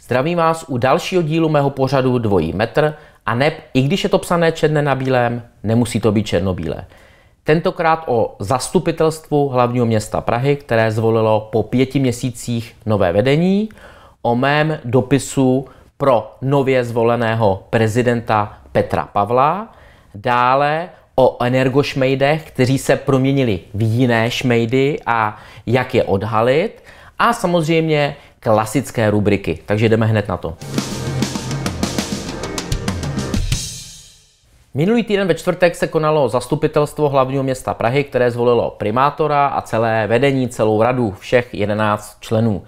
Zdravím vás u dalšího dílu mého pořadu Dvojí metr a ne, i když je to psané černé na bílém, nemusí to být černobílé. Tentokrát o zastupitelstvu hlavního města Prahy, které zvolilo po pěti měsících nové vedení, o mém dopisu pro nově zvoleného prezidenta Petra Pavla, dále o energošmejdech, kteří se proměnili v jiné šmejdy a jak je odhalit a samozřejmě klasické rubriky. Takže jdeme hned na to. Minulý týden ve čtvrtek se konalo zastupitelstvo hlavního města Prahy, které zvolilo primátora a celé vedení, celou radu, všech 11 členů.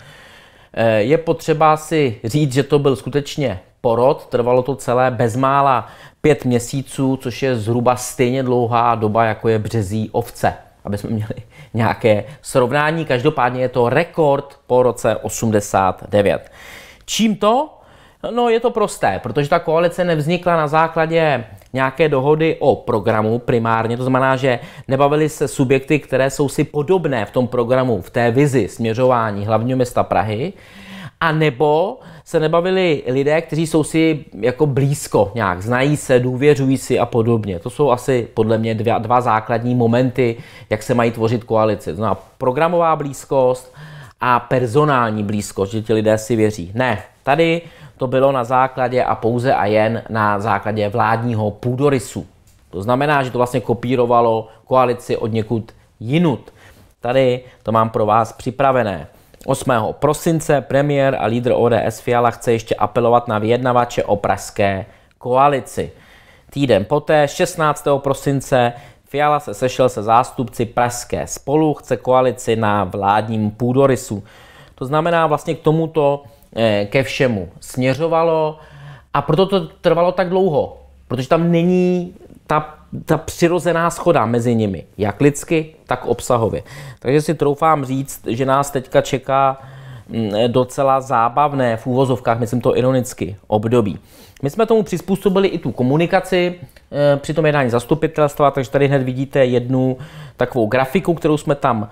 Eh, je potřeba si říct, že to byl skutečně porod, trvalo to celé bezmála pět měsíců, což je zhruba stejně dlouhá doba, jako je březí ovce, aby jsme měli nějaké srovnání. Každopádně je to rekord po roce 89. Čím to? No je to prosté, protože ta koalice nevznikla na základě nějaké dohody o programu primárně, to znamená, že nebavili se subjekty, které jsou si podobné v tom programu, v té vizi směřování hlavního města Prahy, a nebo se nebavili lidé, kteří jsou si jako blízko nějak, znají se, důvěřují si a podobně. To jsou asi podle mě dva, dva základní momenty, jak se mají tvořit koalice. To znamená programová blízkost a personální blízkost, že ti lidé si věří. Ne, tady to bylo na základě a pouze a jen na základě vládního půdorysu. To znamená, že to vlastně kopírovalo koalici od někud jinut. Tady to mám pro vás připravené. 8. prosince premiér a lídr ODS Fiala chce ještě apelovat na vyjednavače o pražské koalici. Týden poté, 16. prosince, Fiala se sešel se zástupci Pražské spolu, chce koalici na vládním půdorysu. To znamená vlastně k tomuto Eh, ke všemu směřovalo a proto to trvalo tak dlouho, protože tam není ta, ta přirozená schoda mezi nimi, jak lidsky, tak obsahově. Takže si troufám říct, že nás teďka čeká mm, docela zábavné, v úvozovkách, myslím to ironicky, období. My jsme tomu přizpůsobili i tu komunikaci, Eh, při tom jednání zastupitelstva, takže tady hned vidíte jednu takovou grafiku, kterou jsme tam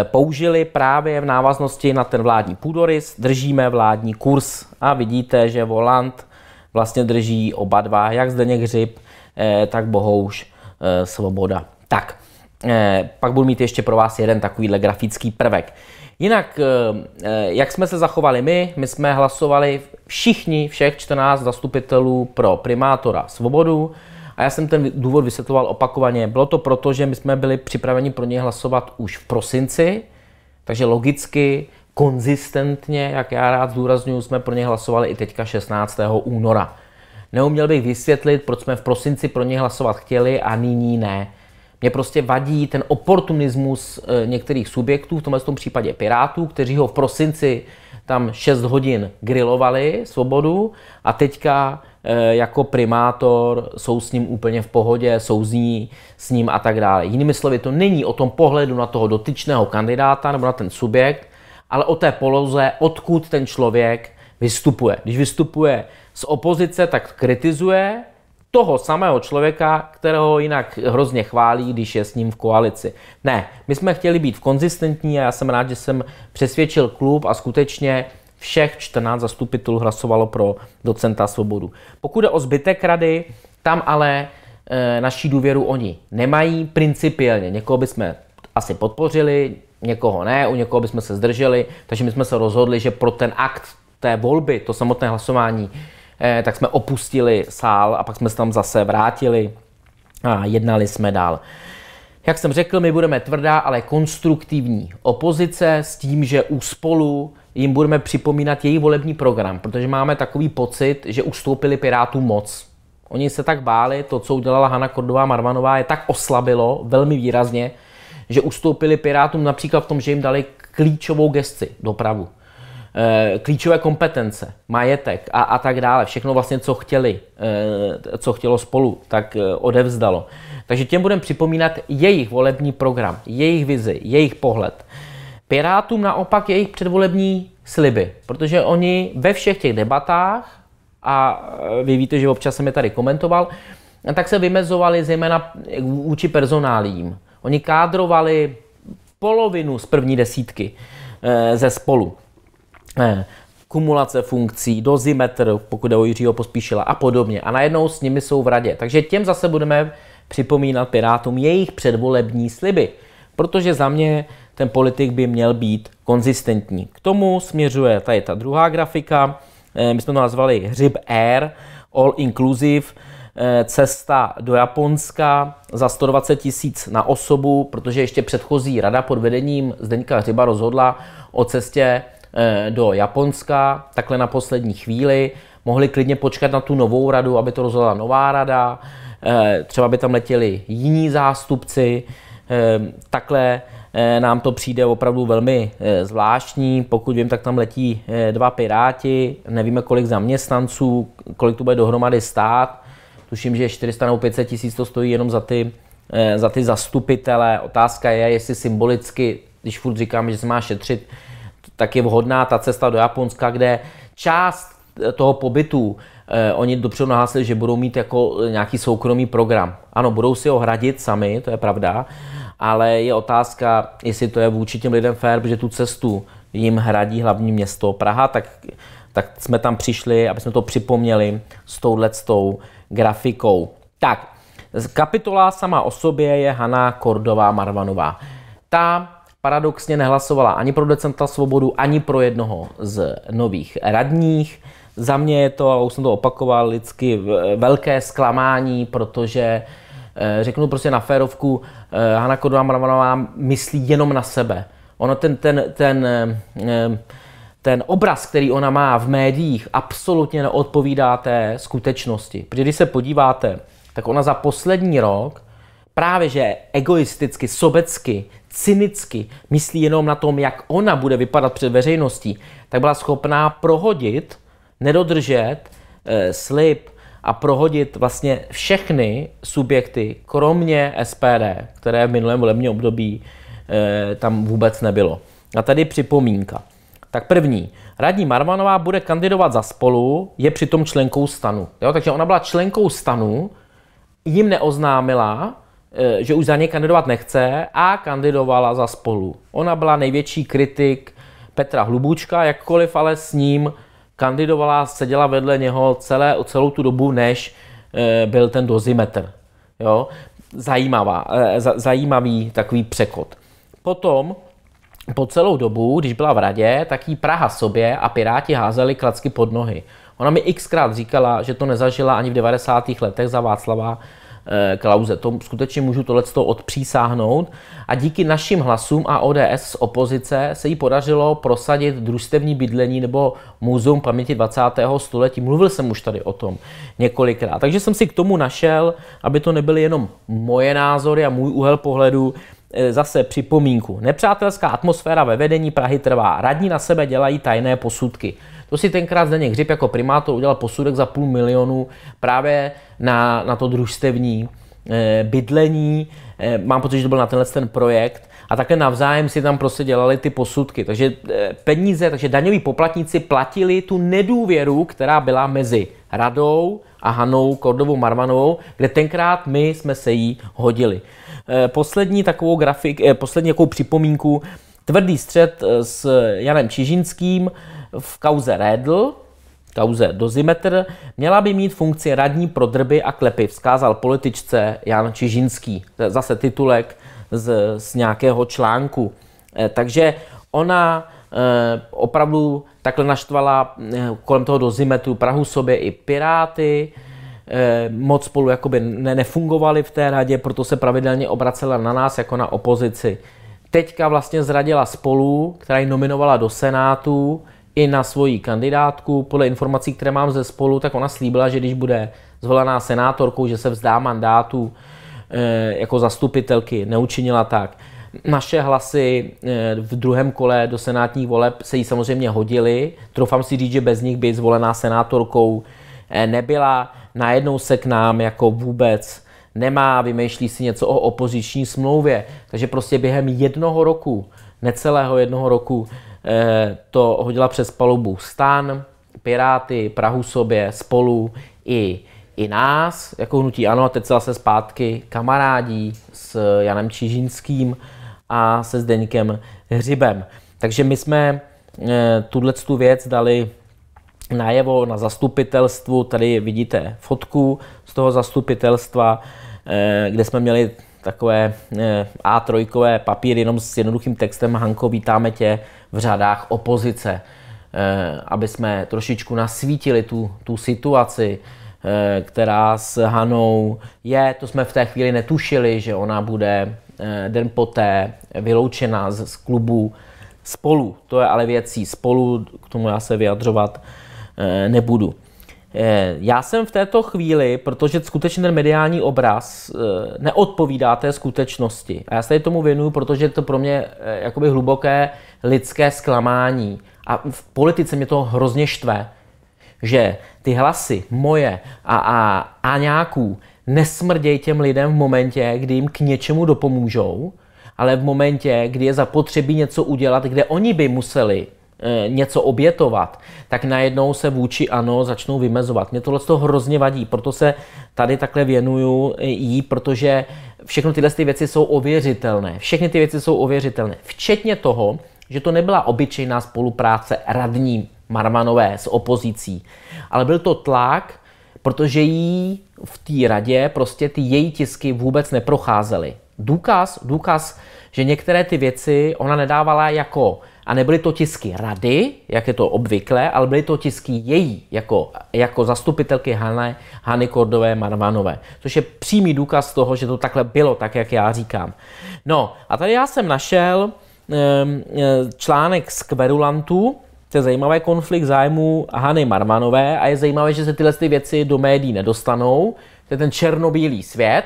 eh, použili právě v návaznosti na ten vládní půdorys. Držíme vládní kurz a vidíte, že volant vlastně drží oba dva, jak Zdeněk Hřib, eh, tak Bohouš Svoboda. Tak, pak budu mít ještě pro vás jeden takovýhle grafický prvek. Jinak, jak jsme se zachovali my, my jsme hlasovali všichni, všech 14 zastupitelů pro primátora Svobodu, a já jsem ten důvod vysvětloval opakovaně. Bylo to proto, že my jsme byli připraveni pro něj hlasovat už v prosinci, takže logicky, konzistentně, jak já rád zdůraznuju, jsme pro něj hlasovali i teďka 16. února. Neuměl bych vysvětlit, proč jsme v prosinci pro něj hlasovat chtěli a nyní ne. Mě prostě vadí ten oportunismus eh, některých subjektů, v tomhle tom případě Pirátů, kteří ho v prosinci tam 6 hodin grilovali svobodu a teďka eh, jako primátor jsou s ním úplně v pohodě, souzní s ním a tak dále. Jinými slovy, to není o tom pohledu na toho dotyčného kandidáta nebo na ten subjekt, ale o té poloze, odkud ten člověk vystupuje. Když vystupuje z opozice, tak kritizuje, toho samého člověka, kterého jinak hrozně chválí, když je s ním v koalici. Ne, my jsme chtěli být konzistentní a já jsem rád, že jsem přesvědčil klub a skutečně všech 14 zastupitelů hlasovalo pro docenta Svobodu. Pokud je o zbytek rady, tam ale e, eh, naší důvěru oni nemají principiálně. Někoho bychom asi podpořili, někoho ne, u někoho bychom se zdrželi, takže my jsme se rozhodli, že pro ten akt té volby, to samotné hlasování, Eh, tak jsme opustili sál a pak jsme se tam zase vrátili a jednali jsme dál. Jak jsem řekl, my budeme tvrdá, ale konstruktivní opozice s tím, že u spolu jim budeme připomínat její volební program, protože máme takový pocit, že ustoupili Pirátů moc. Oni se tak báli, to, co udělala Hanna Kordová Marvanová, je tak oslabilo velmi výrazně, že ustoupili Pirátům například v tom, že jim dali klíčovou gesci, dopravu. Eh, klíčové kompetence, majetek a, a tak dále, všechno vlastně, co chtěli, eh, co chtělo spolu, tak eh, odevzdalo. Takže těm budeme připomínat jejich volební program, jejich vizi, jejich pohled. Pirátům naopak jejich předvolební sliby, protože oni ve všech těch debatách, a vy víte, že občas jsem je tady komentoval, tak se vymezovali zejména vůči personálím. Oni kádrovali polovinu z první desítky ze spolu. Eh, kumulace funkcí, dozimetr, pokud je o Jiřího Pospíšila a podobně. A najednou s nimi jsou v radě. Takže těm zase budeme připomínat Pirátům jejich předvolební sliby. Protože za mě ten politik by měl být konzistentní. K tomu směřuje tady ta druhá grafika, eh, my jsme to nazvali Hřib Air, All Inclusive, eh, cesta do Japonska za 120 tisíc na osobu, protože ještě předchozí rada pod vedením Zdeňka Hřiba rozhodla o cestě Eh, do Japonska, takhle na poslední chvíli. Mohli klidně počkat na tu novou radu, aby to rozhodla nová rada, eh, třeba by tam letěli jiní zástupci. Eh, takhle nám to přijde opravdu velmi zvláštní. Pokud vím, tak tam letí dva piráti, nevíme kolik zaměstnanců, kolik to bude dohromady stát. Tuším, že 400 nebo 500 tisíc to stojí jenom za ty, za ty zastupitele. Otázka je, jestli symbolicky, když furt říkám, že se má šetřit, tak je vhodná ta cesta do Japonska, kde část eh, toho pobytu eh, oni dopředu nahlásili, že budou mít jako eh, nějaký soukromý program. Ano, budou si ho hradit sami, to je pravda, ale je otázka, jestli to je vůči těm lidem fér, protože tu cestu jim hradí hlavní město Praha, tak, tak jsme tam přišli, aby jsme to připomněli s touhletou grafikou. Tak, kapitola sama o sobě je Hana Kordová Marvanová. Ta paradoxně nehlasovala ani pro decenta svobodu, ani pro jednoho z nových radních. Za mě je to, a už jsem to opakoval lidsky, velké zklamání, protože eh, řeknu prostě na férovku, eh, Hanna Kodová Mravanová myslí jenom na sebe. Ono ten, ten, ten, eh, ten obraz, který ona má v médiích, absolutně neodpovídá té skutečnosti. Protože když se podíváte, tak ona za poslední rok právě že egoisticky, sobecky cynicky myslí jenom na tom, jak ona bude vypadat před veřejností, tak byla schopná prohodit, nedodržet e, slib a prohodit vlastně všechny subjekty, kromě SPD, které v minulém volebním období e, tam vůbec nebylo. A tady připomínka. Tak první, radní Marvanová bude kandidovat za spolu, je přitom členkou stanu. Jo? Takže ona byla členkou stanu, jim neoznámila, Eh, že už za ně kandidovat nechce a kandidovala za spolu. Ona byla největší kritik Petra Hlubučka, jakkoliv ale s ním kandidovala, seděla vedle něho celé, celou tu dobu, než eh, byl ten dozimetr. Jo? Zajímavá, eh, zajímavý takový překod. Potom po celou dobu, když byla v radě, tak jí Praha sobě a Piráti házeli klacky pod nohy. Ona mi xkrát říkala, že to nezažila ani v 90. letech za Václava Eh, klauze. To skutečně můžu tohleto odpřísáhnout. A díky našim hlasům a ODS z opozice se jí podařilo prosadit družstevní bydlení nebo Muzeum paměti 20. století. Mluvil jsem už tady o tom několikrát. Takže jsem si k tomu našel, aby to nebyly jenom moje názory a můj úhel pohledu, eh, zase připomínku. Nepřátelská atmosféra ve vedení Prahy trvá. Radní na sebe dělají tajné posudky. To si tenkrát Zdeněk Hřib jako primátor udělal posudek za půl milionu právě na, na to družstevní eh, bydlení. Eh, mám pocit, že to byl na tenhle ten projekt. A také navzájem si tam prostě dělali ty posudky. Takže eh, peníze, takže daňoví poplatníci platili tu nedůvěru, která byla mezi radou a Hanou Kordovou Marmanovou, kde tenkrát my jsme se jí hodili. Poslední takovou grafik, poslední takovou připomínku, tvrdý střed s Janem Čižinským, v kauze Redl, kauze dozimetr, měla by mít funkci radní pro drby a klepy, vzkázal političce Jan Čižinský. Zase titulek z, z nějakého článku. Eh, takže ona eh, opravdu takhle naštvala eh, kolem toho dozimetru Prahu sobě i Piráty, moc spolu jakoby nefungovali v té radě, proto se pravidelně obracela na nás jako na opozici. Teďka vlastně zradila spolu, která ji nominovala do Senátu, i na svoji kandidátku. Podle informací, které mám ze spolu, tak ona slíbila, že když bude zvolená senátorkou, že se vzdá mandátu eh, jako zastupitelky. Neučinila tak. Naše hlasy eh, v druhém kole do senátních voleb se jí samozřejmě hodily. Troufám si říct, že bez nich by zvolená senátorkou eh, nebyla. Najednou se k nám jako vůbec nemá, vymýšlí si něco o opoziční smlouvě. Takže prostě během jednoho roku, necelého jednoho roku, Eh, to hodila přes palubu stan, Piráty, Prahu sobě, spolu i, i nás, jako hnutí ANO, a teď se zase zpátky kamarádí s Janem Čižinským a se Zdeňkem Hřibem. Takže my jsme tuhle eh, tu věc dali najevo na zastupitelstvu. Tady vidíte fotku z toho zastupitelstva, eh, kde jsme měli takové eh, A3 papíry jenom s jednoduchým textem Hanko, vítáme tě v řadách opozice, eh, aby jsme trošičku nasvítili tu, tu situaci, eh, která s Hanou je. To jsme v té chvíli netušili, že ona bude den poté vyloučena z, z klubu spolu. To je ale věcí spolu, k tomu já se vyjadřovat nebudu. Eh, já jsem v této chvíli, protože skutečně ten mediální obraz eh, neodpovídá té skutečnosti. A já se tomu věnuju, protože je to pro mě eh, jakoby hluboké lidské zklamání. A v politice mě to hrozně štve, že ty hlasy moje a, a, a nějakou nesmrdějí těm lidem v momentě, kdy jim k něčemu dopomůžou, ale v momentě, kdy je zapotřebí něco udělat, kde oni by museli Eh, něco obětovat, tak najednou se vůči ano začnou vymezovat. Mě tohle to hrozně vadí, proto se tady takhle věnuju eh, jí, protože všechny tyhle ty věci jsou ověřitelné. Všechny ty věci jsou ověřitelné, včetně toho, že to nebyla obyčejná spolupráce radní Marmanové s opozicí, ale byl to tlak, protože jí v té radě prostě ty její tisky vůbec neprocházely. Důkaz, důkaz, že některé ty věci ona nedávala jako a nebyly to tisky rady, jak je to obvykle, ale byly to tisky její, jako, jako zastupitelky Hany, Hany Kordové Marvanové. Což je přímý důkaz toho, že to takhle bylo, tak jak já říkám. No a tady já jsem našel ehm, e, článek z Kverulantů, to je zajímavý konflikt zájmů Hany Marmanové a je zajímavé, že se tyhle ty věci do médií nedostanou. To je ten černobílý svět,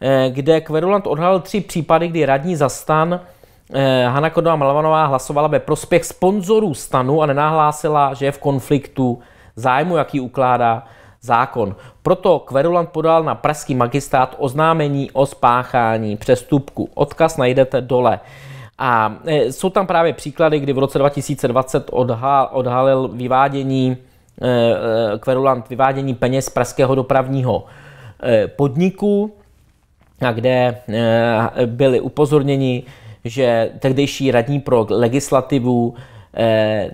e, kde Kverulant odhalil tři případy, kdy radní zastan stan Eh, Hanna Kodová Malvanová hlasovala ve prospěch sponzorů stanu a nenahlásila, že je v konfliktu zájmu, jaký ukládá zákon. Proto Kverulant podal na pražský magistrát oznámení o spáchání přestupku. Odkaz najdete dole. A eh, jsou tam právě příklady, kdy v roce 2020 odhalil vyvádění Kverulant eh, vyvádění peněz pražského dopravního podniku, kde byli upozorněni že tehdejší radní pro legislativu eh,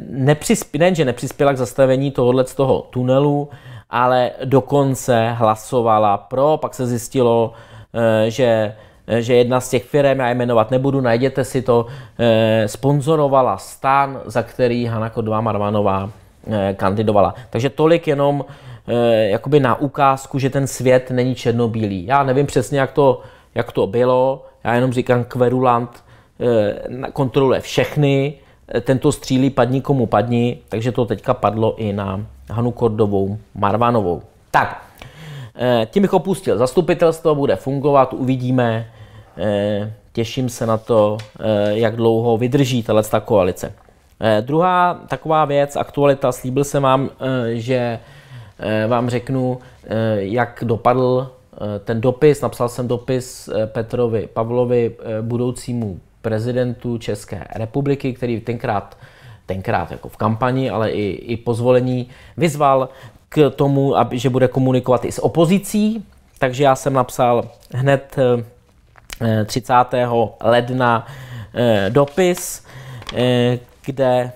nejenže nepřispěla k zastavení tohohle z toho tunelu, ale dokonce hlasovala pro, pak se zjistilo, eh, že eh, že jedna z těch firm, já jmenovat nebudu, najděte si to, sponzorovala stan, za který Hanna Kodová Marvanová kandidovala. Takže tolik jenom jakoby na ukázku, že ten svět není černobílý. Já nevím přesně, jak to, jak to bylo, já jenom říkám, kverulant Eh, kontroluje všechny, eh, tento střílí padni komu padni, takže to teďka padlo i na Hanu Kordovou Marvanovou. Tak, eh, tím bych opustil. Zastupitelstvo bude fungovat, uvidíme. Těším se na to, jak dlouho vydrží ta koalice. Druhá taková věc, aktualita, slíbil jsem vám, že vám řeknu, jak dopadl ten dopis, napsal jsem dopis Petrovi Pavlovi, budoucímu prezidentů České republiky, který tenkrát tenkrát jako v kampani, ale i, i po zvolení vyzval k tomu, aby, že bude komunikovat i s opozicí, takže já jsem napsal hned 30. Eh, ledna eh, dopis, eh, kde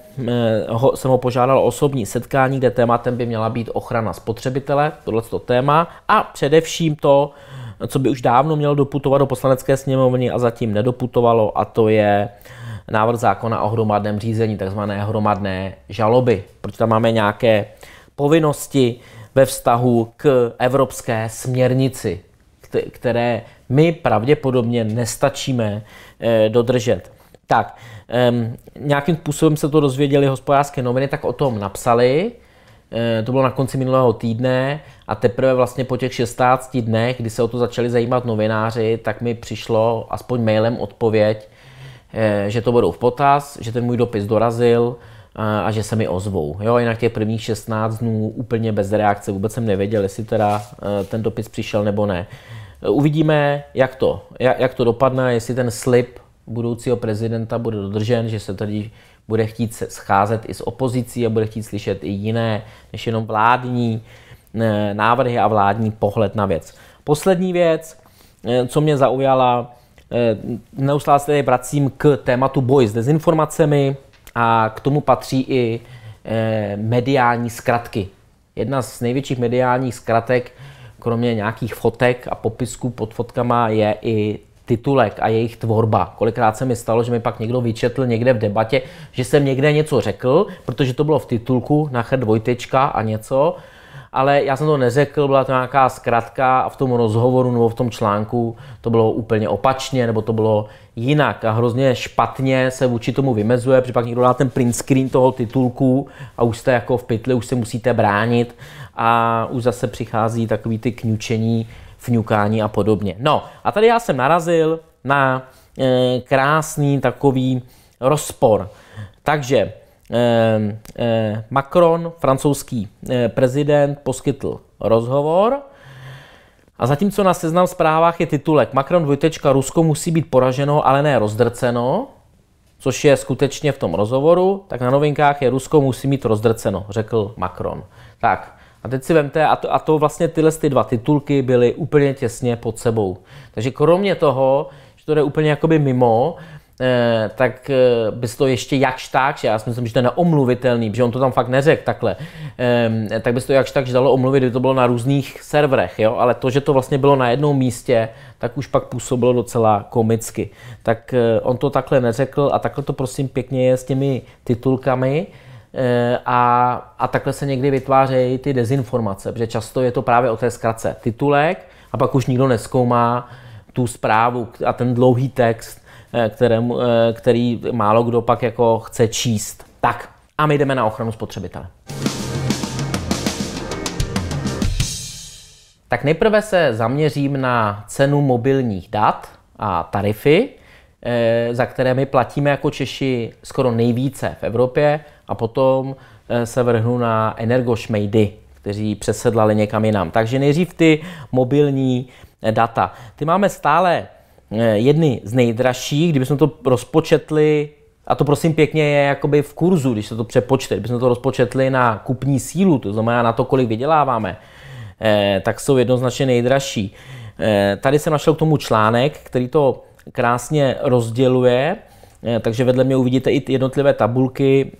jsem ho požádal o osobní setkání, kde tématem by měla být ochrana spotřebitele, tohle to téma, a především to, co by už dávno mělo doputovat do poslanecké sněmovny a zatím nedoputovalo, a to je návrh zákona o hromadném řízení, takzvané hromadné žaloby. Proč tam máme nějaké povinnosti ve vztahu k evropské směrnici, které my pravděpodobně nestačíme eh, dodržet. Tak, nějakým způsobem se to dozvěděli hospodářské noviny, tak o tom napsali. Eh, to bylo na konci minulého týdne a teprve vlastně po těch 16 dnech, kdy se o to začali zajímat novináři, tak mi přišlo aspoň mailem odpověď, eh, že to budou v potaz, že ten můj dopis dorazil eh, a že se mi ozvou. Jo, jinak těch prvních 16 dnů úplně bez reakce, vůbec jsem nevěděl, jestli teda eh, ten dopis přišel nebo ne. Uvidíme, jak to, jak to dopadne, jestli ten slib budoucího prezidenta bude dodržen, že se tady bude chtít scházet i s opozicí a bude chtít slyšet i jiné než jenom vládní Eh, návrhy a vládní pohled na věc. Poslední věc, eh, co mě zaujala, eh, neustále se tady vracím k tématu boj s dezinformacemi a k tomu patří i mediální zkratky. Jedna z největších mediálních zkratek, kromě nějakých fotek a popisků pod fotkama, je i titulek a jejich tvorba. Kolikrát se mi stalo, že mi pak někdo vyčetl někde v debatě, že jsem někde něco řekl, protože to bylo v titulku, nachr dvojtečka a něco, ale já jsem to neřekl, byla to nějaká zkratka a v tom rozhovoru nebo v tom článku to bylo úplně opačně, nebo to bylo jinak a hrozně špatně se vůči tomu vymezuje, protože pak někdo dá ten print screen toho titulku a už jste jako v pytli, už se musíte bránit a už zase přichází takový ty kňučení, fňukání a podobně. No a tady já jsem narazil na e, krásný takový rozpor. Takže Ehm, eh, Macron, francouzský eh, prezident, poskytl rozhovor. A zatímco na seznam zprávách je titulek Macron dvojtečka Rusko musí být poraženo, ale ne rozdrceno, což je skutečně v tom rozhovoru, tak na novinkách je Rusko musí mít rozdrceno, řekl Macron. Tak, a teď si vemte, a to, a to vlastně tyhle ty dva titulky byly úplně těsně pod sebou. Takže kromě toho, že to jde úplně jakoby mimo, Eh, tak eh, bys to ještě jakž tak, já si myslím, že to je neomluvitelný, že on to tam fakt neřekl takhle, tak bys to jakž tak, že dalo omluvit, kdyby to bylo na různých serverech, jo? ale to, že to vlastně bylo na jednom místě, tak už pak působilo docela komicky. Tak eh, on to takhle neřekl a takhle to prosím pěkně je s těmi titulkami, a, a takhle se někdy vytvářejí ty dezinformace, protože často je to právě o té zkratce titulek a pak už nikdo neskoumá tu zprávu a ten dlouhý text Eh, kterému, eh, který málo kdo pak jako chce číst. Tak a my jdeme na ochranu spotřebitele. Tak nejprve se zaměřím na cenu mobilních dat a tarify, eh, za které my platíme jako Češi skoro nejvíce v Evropě a potom se vrhnu na energošmejdy, kteří přesedlali někam jinam. Takže nejdřív ty mobilní data. Ty máme stále Eh, jedny z nejdražších, kdybychom to rozpočetli, a to prosím pěkně je jakoby v kurzu, když se to přepočte, kdybychom to rozpočetli na kupní sílu, to znamená na to, kolik vyděláváme, eh, tak jsou jednoznačně nejdražší. Eh, tady jsem našel k tomu článek, který to krásně rozděluje, takže vedle mě uvidíte i jednotlivé tabulky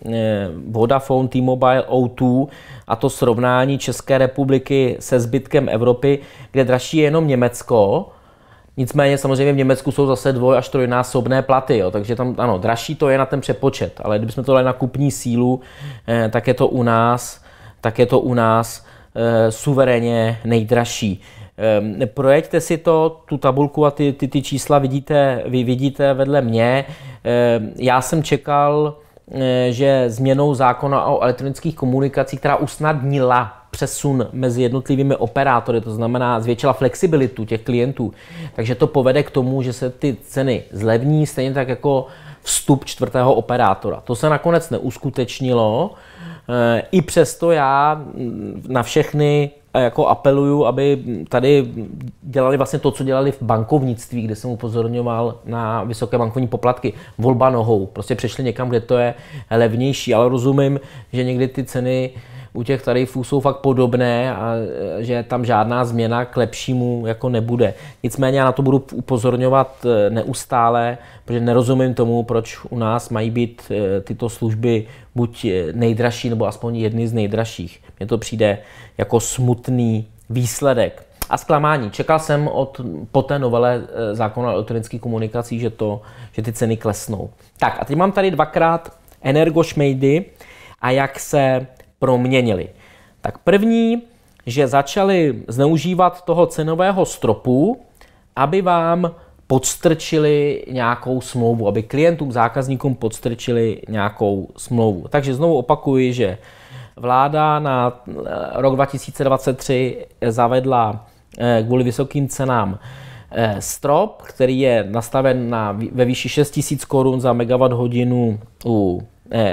Vodafone, T-Mobile, O2 a to srovnání České republiky se zbytkem Evropy, kde dražší je jenom Německo, Nicméně samozřejmě v Německu jsou zase dvoj až trojnásobné platy, jo, takže tam ano, dražší to je na ten přepočet, ale kdybychom to dali na kupní sílu, eh, tak je to u nás, tak je to u nás eh, suverénně nejdražší. Eh, projeďte si to, tu tabulku a ty, ty, ty čísla vidíte, vy vidíte vedle mě. Eh, já jsem čekal, eh, že změnou zákona o elektronických komunikacích, která usnadnila přesun mezi jednotlivými operátory, to znamená zvětšila flexibilitu těch klientů. Takže to povede k tomu, že se ty ceny zlevní, stejně tak jako vstup čtvrtého operátora. To se nakonec neuskutečnilo. Eh, I přesto já mm, na všechny eh, jako apeluju, aby tady dělali vlastně to, co dělali v bankovnictví, kde jsem upozorňoval na vysoké bankovní poplatky. Volba nohou. Prostě přešli někam, kde to je levnější, ale rozumím, že někdy ty ceny u těch tarifů jsou fakt podobné a e, že tam žádná změna k lepšímu jako nebude. Nicméně já na to budu upozorňovat e, neustále, protože nerozumím tomu, proč u nás mají být e, tyto služby buď nejdražší nebo aspoň jedny z nejdražších. Mně to přijde jako smutný výsledek a zklamání. Čekal jsem od, po té novele zákona o elektronických komunikacích, že, to, že ty ceny klesnou. Tak a teď mám tady dvakrát energošmejdy a jak se proměnili. Tak první, že začali zneužívat toho cenového stropu, aby vám podstrčili nějakou smlouvu, aby klientům, zákazníkům podstrčili nějakou smlouvu. Takže znovu opakuji, že vláda na eh, rok 2023 eh, zavedla eh, kvůli vysokým cenám strop, který je nastaven na, ve výši 000 korun za megawatt hodinu u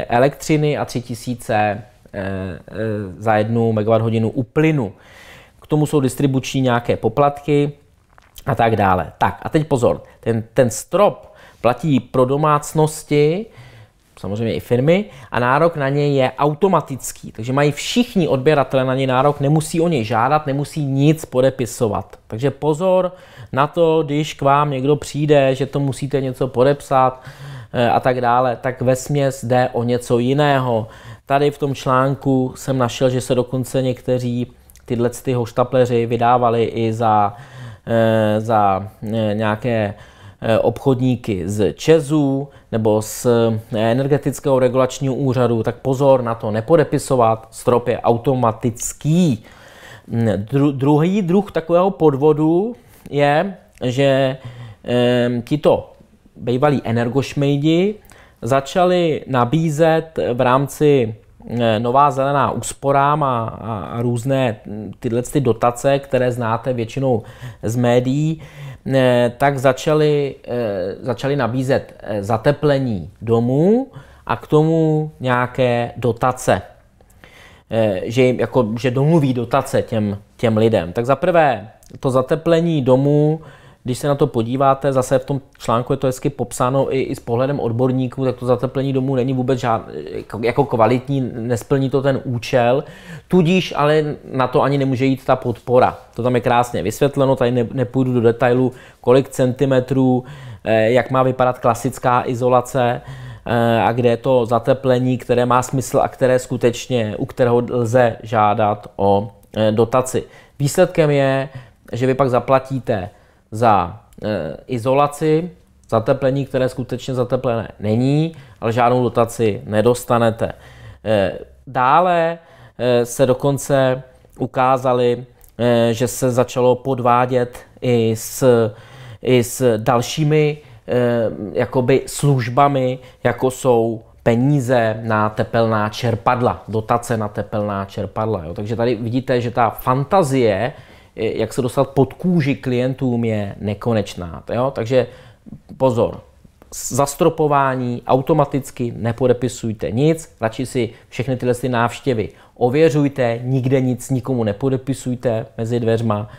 elektřiny a 000 Eh, eh, za jednu hodinu u plynu. K tomu jsou distribuční nějaké poplatky a tak dále. Tak a teď pozor, ten, ten strop platí pro domácnosti, samozřejmě i firmy, a nárok na něj je automatický. Takže mají všichni odběratele na něj nárok, nemusí o něj žádat, nemusí nic podepisovat. Takže pozor na to, když k vám někdo přijde, že to musíte něco podepsat eh, a tak dále, tak ve směs jde o něco jiného. Tady v tom článku jsem našel, že se dokonce někteří tyhle ty hoštapleři vydávali i za, e, za e, nějaké eh, obchodníky z Česu nebo z energetického regulačního úřadu, tak pozor na to nepodepisovat, strop je automatický. Hm, dru, druhý druh takového podvodu je, že e, tito bývalí energošmejdi začali nabízet v rámci eh, Nová zelená úsporám a, a, a různé hm, tyhle ty dotace, které znáte většinou z médií, eh, tak začali, eh, začali nabízet zateplení domů a k tomu nějaké dotace. Že, jim, jako, že domluví dotace těm, těm lidem. Tak za prvé, to zateplení domů když se na to podíváte, zase v tom článku je to hezky popsáno i, i s pohledem odborníků, tak to zateplení domů není vůbec žádný, jako kvalitní, nesplní to ten účel, tudíž ale na to ani nemůže jít ta podpora. To tam je krásně vysvětleno, tady ne, nepůjdu do detailu, kolik centimetrů, eh, jak má vypadat klasická izolace, eh, a kde je to zateplení, které má smysl a které skutečně, u kterého lze žádat o eh, dotaci. Výsledkem je, že vy pak zaplatíte za e, izolaci, zateplení, které skutečně zateplené není, ale žádnou dotaci nedostanete. E, dále e, se dokonce ukázali, e, že se začalo podvádět i s, i s dalšími e, jakoby službami, jako jsou peníze na tepelná čerpadla, dotace na tepelná čerpadla. Jo. Takže tady vidíte, že ta fantazie jak se dostat pod kůži klientům, je nekonečná. Jo? Takže pozor, zastropování automaticky nepodepisujte nic, radši si všechny tyhle ty návštěvy ověřujte, nikde nic nikomu nepodepisujte mezi dveřma.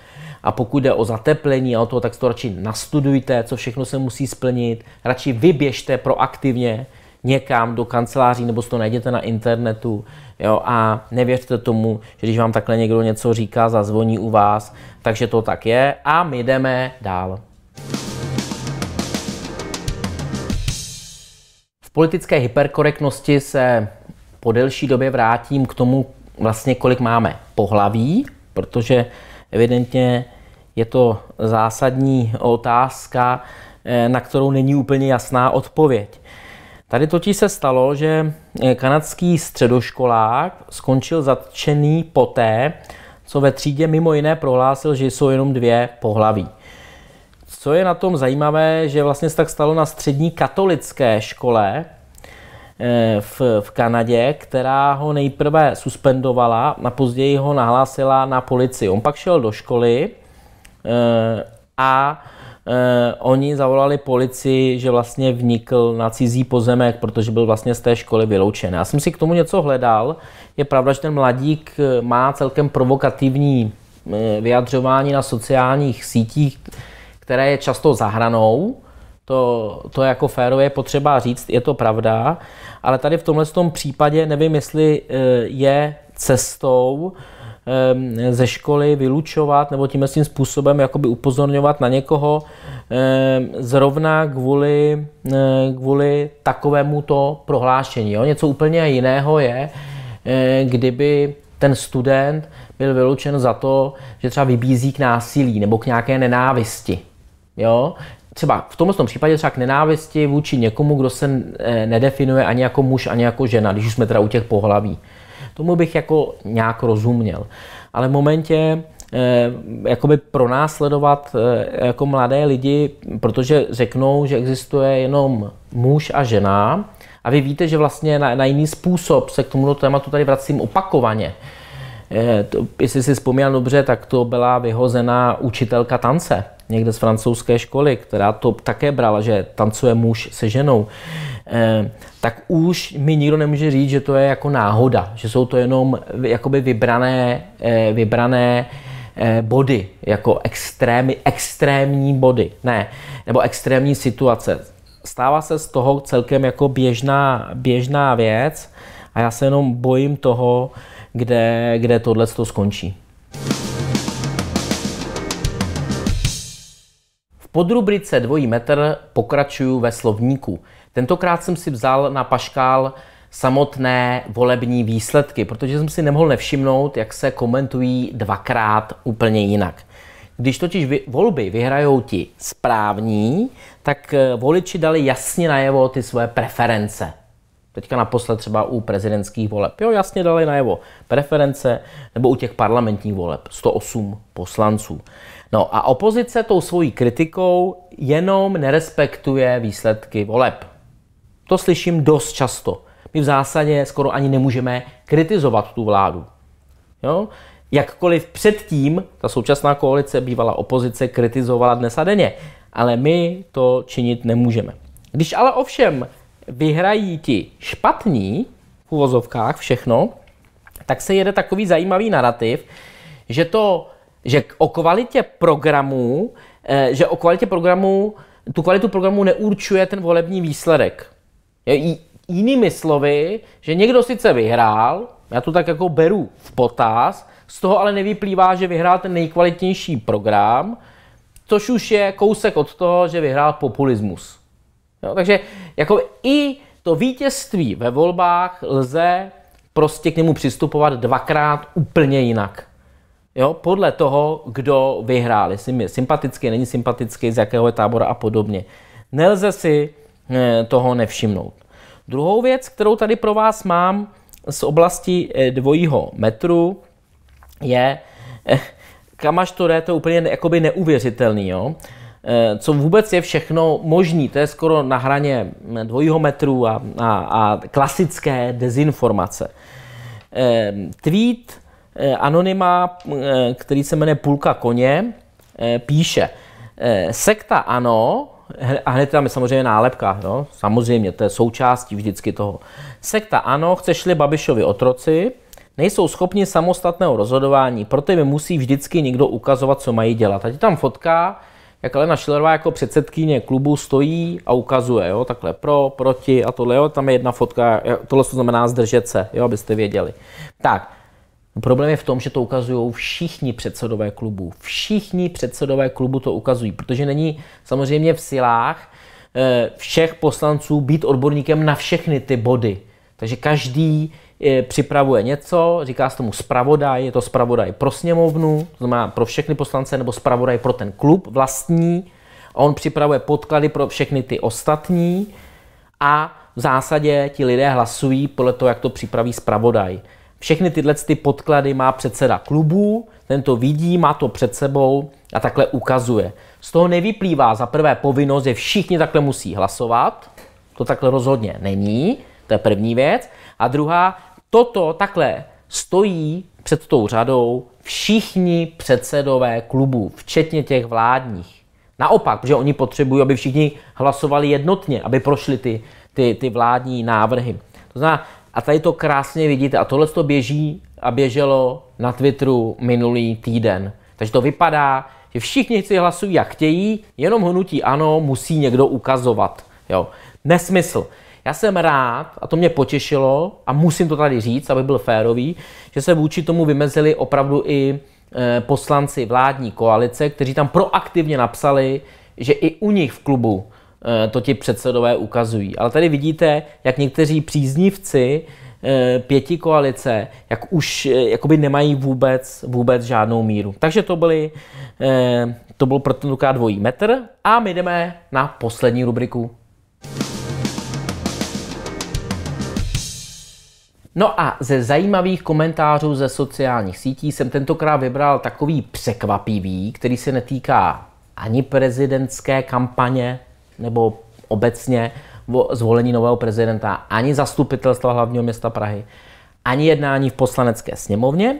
A pokud jde o zateplení a o to, tak to radši nastudujte, co všechno se musí splnit. Radši vyběžte proaktivně, někam do kanceláří, nebo si to najděte na internetu. Jo, a nevěřte tomu, že když vám takhle někdo něco říká, zazvoní u vás, takže to tak je a my jdeme dál. V politické hyperkorektnosti se po delší době vrátím k tomu, vlastně kolik máme pohlaví, protože evidentně je to zásadní otázka, eh, na kterou není úplně jasná odpověď. Tady totiž se stalo, že eh, kanadský středoškolák skončil zatčený poté, co ve třídě mimo jiné prohlásil, že jsou jenom dvě pohlaví. Co je na tom zajímavé, že vlastně se tak stalo na střední katolické škole eh, v, v Kanadě, která ho nejprve suspendovala a později ho nahlásila na policii. On pak šel do školy eh, a eh, oni zavolali policii, že vlastně vnikl na cizí pozemek, protože byl vlastně z té školy vyloučen. Já jsem si k tomu něco hledal. Je pravda, že ten mladík eh, má celkem provokativní eh, vyjadřování na sociálních sítích, které je často zahranou. To, to jako férově je potřeba říct, je to pravda, ale tady v tomhle tom případě nevím, jestli eh, je cestou eh, ze školy vylučovat nebo tím tím způsobem jakoby upozorňovat na někoho zrovna kvůli, kvůli takovému to prohlášení. Jo? Něco úplně jiného je, e, kdyby ten student byl vyloučen za to, že třeba vybízí k násilí nebo k nějaké nenávisti. Jo? Třeba v tomto případě třeba k nenávisti vůči někomu, kdo se e, nedefinuje ani jako muž, ani jako žena, když už jsme teda u těch pohlaví. Tomu bych jako nějak rozuměl. Ale v momentě, eh, jakoby pronásledovat eh, jako mladé lidi, protože řeknou, že existuje jenom muž a žena a vy víte, že vlastně na, na jiný způsob se k tomuto tématu tady vracím opakovaně, Eh, to, jestli si vzpomínám dobře, tak to byla vyhozená učitelka tance někde z francouzské školy, která to také brala, že tancuje muž se ženou, eh, tak už mi nikdo nemůže říct, že to je jako náhoda, že jsou to jenom jakoby vybrané, eh, vybrané body, jako extrémy, extrémní body, ne, nebo extrémní situace. Stává se z toho celkem jako běžná, běžná věc a já se jenom bojím toho, kde, kde tohle to skončí. V podrubrice dvojí metr pokračuju ve slovníku. Tentokrát jsem si vzal na paškál samotné volební výsledky, protože jsem si nemohl nevšimnout, jak se komentují dvakrát úplně jinak. Když totiž volby vyhrajou ti správní, tak eh, voliči dali jasně najevo ty svoje preference teďka naposled třeba u prezidentských voleb. Jo, jasně dali najevo preference, nebo u těch parlamentních voleb, 108 poslanců. No a opozice tou svojí kritikou jenom nerespektuje výsledky voleb. To slyším dost často. My v zásadě skoro ani nemůžeme kritizovat tu vládu. Jo? Jakkoliv předtím ta současná koalice bývala opozice kritizovala dnes a denně, ale my to činit nemůžeme. Když ale ovšem vyhrají ti špatní, v uvozovkách všechno, tak se jede takový zajímavý narrativ, že to, že o kvalitě programů, eh, že o kvalitě programů, tu kvalitu programu neurčuje ten volební výsledek. Jinými slovy, že někdo sice vyhrál, já to tak jako beru v potaz, z toho ale nevyplývá, že vyhrál ten nejkvalitnější program, což už je kousek od toho, že vyhrál populismus. Jo, takže jako i to vítězství ve volbách lze prostě k němu přistupovat dvakrát úplně jinak. Jo, podle toho, kdo vyhrál, jestli je sympatický, není sympatický, z jakého je tábora a podobně. Nelze si eh, toho nevšimnout. Druhou věc, kterou tady pro vás mám z oblasti eh, dvojího metru, je, eh, kam až to jde, to je úplně neuvěřitelný. Jo? Eh, co vůbec je všechno možný. To je skoro na hraně mm, dvojího metru a, a, a klasické dezinformace. Eh, tweet eh, anonyma, který se jmenuje Půlka koně, píše, sekta ano, a hned tam je samozřejmě nálepka, no? samozřejmě, to je součástí vždycky toho. Sekta ano, chce-šli Babišovi otroci, nejsou schopni samostatného rozhodování, proto jim musí vždycky někdo ukazovat, co mají dělat. A je tam fotka, jak Alena Šilerová jako předsedkyně klubu stojí a ukazuje, jo, takhle pro, proti a tohle, jo, tam je jedna fotka, tohle to znamená zdržet se, jo, abyste věděli. Tak, no Problém je v tom, že to ukazují všichni předsedové klubu. Všichni předsedové klubu to ukazují, protože není samozřejmě v silách eh, všech poslanců být odborníkem na všechny ty body. Takže každý E, připravuje něco, říká se tomu spravodaj, je to spravodaj pro sněmovnu, to znamená pro všechny poslance, nebo spravodaj pro ten klub vlastní, a on připravuje podklady pro všechny ty ostatní a v zásadě ti lidé hlasují podle toho, jak to připraví spravodaj. Všechny tyhle ty podklady má předseda klubu, ten to vidí, má to před sebou a takhle ukazuje. Z toho nevyplývá za prvé povinnost, že všichni takhle musí hlasovat, to takhle rozhodně není, to je první věc. A druhá, Toto takhle stojí před tou řadou všichni předsedové klubů, včetně těch vládních. Naopak, že oni potřebují, aby všichni hlasovali jednotně, aby prošly ty, ty, ty vládní návrhy. To znamená, a tady to krásně vidíte, a tohle to běží a běželo na Twitteru minulý týden. Takže to vypadá, že všichni si hlasují, jak chtějí, jenom hnutí ano musí někdo ukazovat. Jo. Nesmysl. Já jsem rád, a to mě potěšilo, a musím to tady říct, aby byl férový, že se vůči tomu vymezili opravdu i e, poslanci vládní koalice, kteří tam proaktivně napsali, že i u nich v klubu e, to ti předsedové ukazují. Ale tady vidíte, jak někteří příznivci e, pěti koalice, jak už jakoby nemají vůbec, vůbec žádnou míru. Takže to, byly, to byl pro tentokrát dvojí metr a my jdeme na poslední rubriku. No a ze zajímavých komentářů ze sociálních sítí jsem tentokrát vybral takový překvapivý, který se netýká ani prezidentské kampaně nebo obecně zvolení nového prezidenta, ani zastupitelstva hlavního města Prahy, ani jednání v poslanecké sněmovně,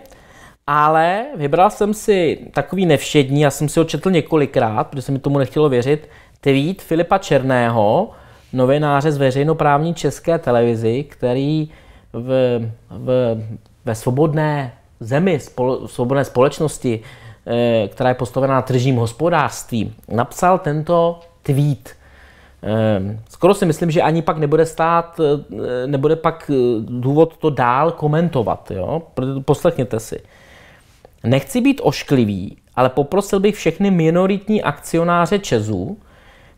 ale vybral jsem si takový nevšední, já jsem si ho četl několikrát, protože se mi tomu nechtělo věřit, tweet Filipa Černého, novináře z veřejnoprávní české televizi, který v, v, ve svobodné zemi, spole, svobodné společnosti, e, která je postavená na tržním hospodářství, napsal tento tweet. E, skoro si myslím, že ani pak nebude stát, e, nebude pak důvod to dál komentovat. Jo? Poslechněte si. Nechci být ošklivý, ale poprosil bych všechny minoritní akcionáře Česu,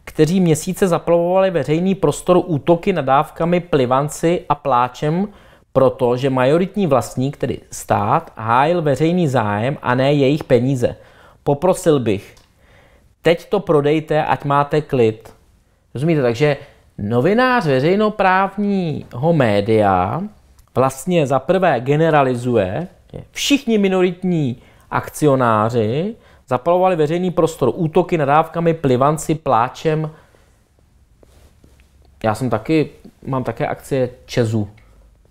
kteří měsíce zaplavovali veřejný prostor útoky nadávkami, plivanci a pláčem protože majoritní vlastník, tedy stát, hájil veřejný zájem a ne jejich peníze. Poprosil bych, teď to prodejte, ať máte klid. Rozumíte? Takže novinář veřejnoprávního média vlastně za prvé generalizuje, všichni minoritní akcionáři zapalovali veřejný prostor útoky, nadávkami, plivanci, pláčem. Já jsem taky, mám také akcie Čezu,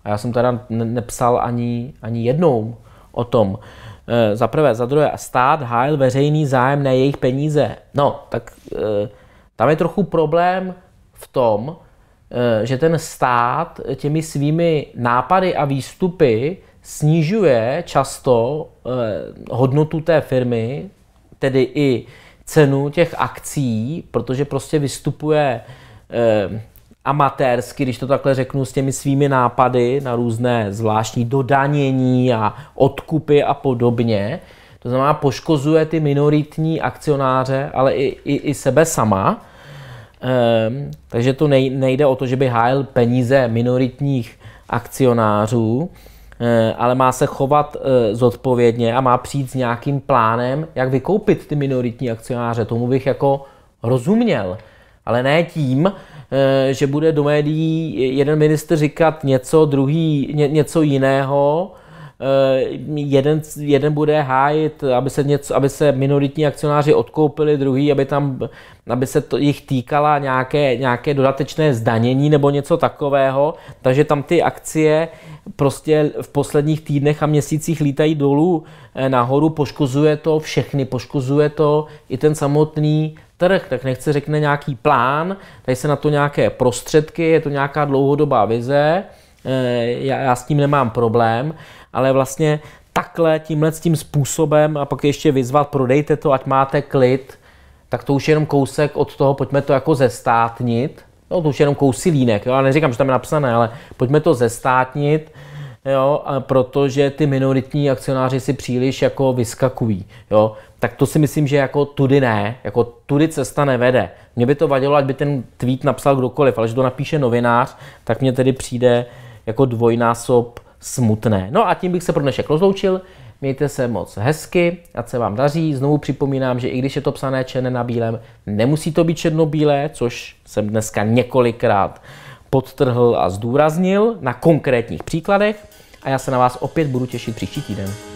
a já jsem teda nepsal ani, ani jednou o tom. E, za prvé, za druhé, stát hájil veřejný zájem na jejich peníze. No, tak e, tam je trochu problém v tom, e, že ten stát těmi svými nápady a výstupy snižuje často e, hodnotu té firmy, tedy i cenu těch akcí, protože prostě vystupuje e, amatérsky, když to takhle řeknu, s těmi svými nápady na různé zvláštní dodanění a odkupy a podobně. To znamená, poškozuje ty minoritní akcionáře, ale i, i, i sebe sama. Ehm, takže to nejde o to, že by hájil peníze minoritních akcionářů, e, ale má se chovat e, zodpovědně a má přijít s nějakým plánem, jak vykoupit ty minoritní akcionáře. Tomu bych jako rozuměl, ale ne tím, Eh, že bude do médií jeden minister říkat něco, druhý ně, něco jiného, eh, jeden, jeden bude hájit, aby se, něco, aby se minoritní akcionáři odkoupili, druhý, aby, tam, aby se to jich týkala nějaké, nějaké dodatečné zdanění nebo něco takového. Takže tam ty akcie prostě v posledních týdnech a měsících lítají dolů eh, nahoru, poškozuje to všechny, poškozuje to i ten samotný trh, tak nechce řekne nějaký plán, dají se na to nějaké prostředky, je to nějaká dlouhodobá vize, eh, já, já s tím nemám problém, ale vlastně takhle, tímhle tím způsobem a pak ještě vyzvat, prodejte to, ať máte klid, tak to už je jenom kousek od toho, pojďme to jako zestátnit, no to už je jenom kousilínek, já neříkám, že tam je napsané, ale pojďme to zestátnit, jo, a protože ty minoritní akcionáři si příliš jako vyskakují, jo, tak to si myslím, že jako tudy ne, jako tudy cesta nevede. Mně by to vadilo, ať by ten tweet napsal kdokoliv, ale že to napíše novinář, tak mně tedy přijde jako dvojnásob smutné. No a tím bych se pro dnešek rozloučil. Mějte se moc hezky, ať se vám daří. Znovu připomínám, že i když je to psané černé na bílém, nemusí to být černobílé, což jsem dneska několikrát podtrhl a zdůraznil na konkrétních příkladech a já se na vás opět budu těšit příští týden.